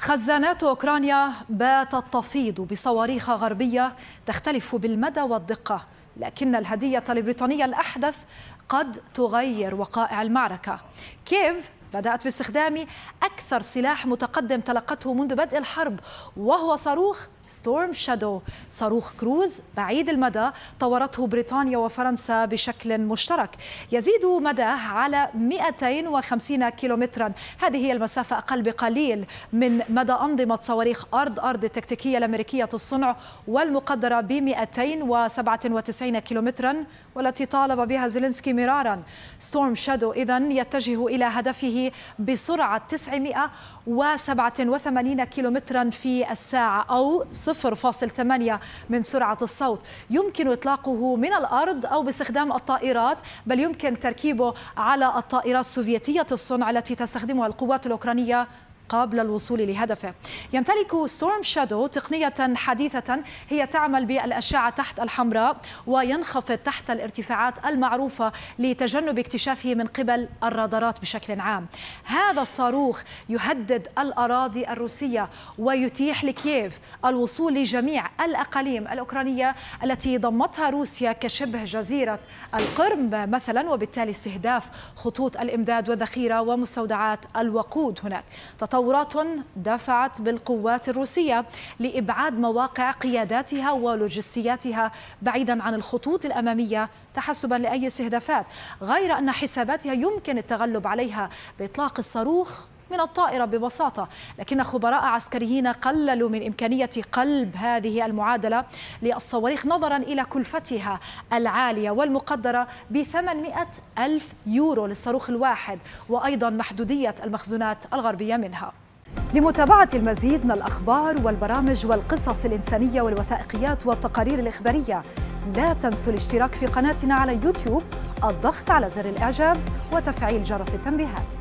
خزانات أوكرانيا باتت تفيض بصواريخ غربية تختلف بالمدى والدقة لكن الهدية البريطانية الأحدث قد تغير وقائع المعركة كيف بدأت باستخدام أكثر سلاح متقدم تلقته منذ بدء الحرب وهو صاروخ ستورم شادو صاروخ كروز بعيد المدى طورته بريطانيا وفرنسا بشكل مشترك يزيد مداه على 250 كيلومترا هذه هي المسافة أقل بقليل من مدى أنظمة صواريخ أرض أرض التكتيكية الأمريكية الصنع والمقدرة ب 297 90 كيلومترا والتي طالب بها زيلينسكي مرارا ستورم شادو إذا يتجه إلى هدفه بسرعة 987 كيلومترا في الساعة أو 0.8 من سرعة الصوت يمكن إطلاقه من الأرض أو باستخدام الطائرات بل يمكن تركيبه على الطائرات السوفيتية الصنع التي تستخدمها القوات الأوكرانية قبل الوصول لهدفه يمتلك ستورم شادو تقنية حديثة هي تعمل بالأشعة تحت الحمراء وينخفض تحت الارتفاعات المعروفة لتجنب اكتشافه من قبل الرادارات بشكل عام هذا الصاروخ يهدد الأراضي الروسية ويتيح لكييف الوصول لجميع الأقاليم الأوكرانية التي ضمتها روسيا كشبه جزيرة القرم مثلا وبالتالي استهداف خطوط الإمداد والذخيرة ومستودعات الوقود هناك تطور تطورات دفعت بالقوات الروسية لإبعاد مواقع قياداتها ولوجستياتها بعيدا عن الخطوط الأمامية تحسبا لأي استهدافات غير أن حساباتها يمكن التغلب عليها بإطلاق الصاروخ من الطائرة ببساطة لكن خبراء عسكريين قللوا من إمكانية قلب هذه المعادلة للصواريخ نظرا إلى كلفتها العالية والمقدرة ب 800 ألف يورو للصاروخ الواحد وأيضا محدودية المخزونات الغربية منها لمتابعة المزيد من الأخبار والبرامج والقصص الإنسانية والوثائقيات والتقارير الإخبارية لا تنسوا الاشتراك في قناتنا على يوتيوب الضغط على زر الإعجاب وتفعيل جرس التنبيهات